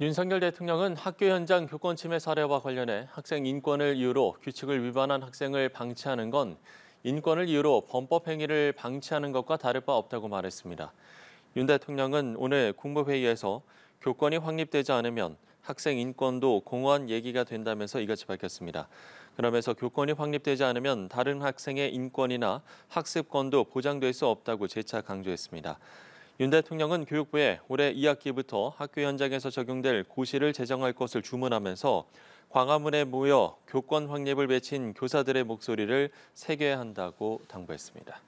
윤석열 대통령은 학교 현장 교권 침해 사례와 관련해 학생 인권을 이유로 규칙을 위반한 학생을 방치하는 건 인권을 이유로 범법 행위를 방치하는 것과 다를 바 없다고 말했습니다. 윤 대통령은 오늘 국무회의에서 교권이 확립되지 않으면 학생 인권도 공허한 얘기가 된다면서 이같이 밝혔습니다. 그러면서 교권이 확립되지 않으면 다른 학생의 인권이나 학습권도 보장될 수 없다고 재차 강조했습니다. 윤 대통령은 교육부에 올해 2학기부터 학교 현장에서 적용될 고시를 제정할 것을 주문하면서 광화문에 모여 교권 확립을 외친 교사들의 목소리를 새겨야 한다고 당부했습니다.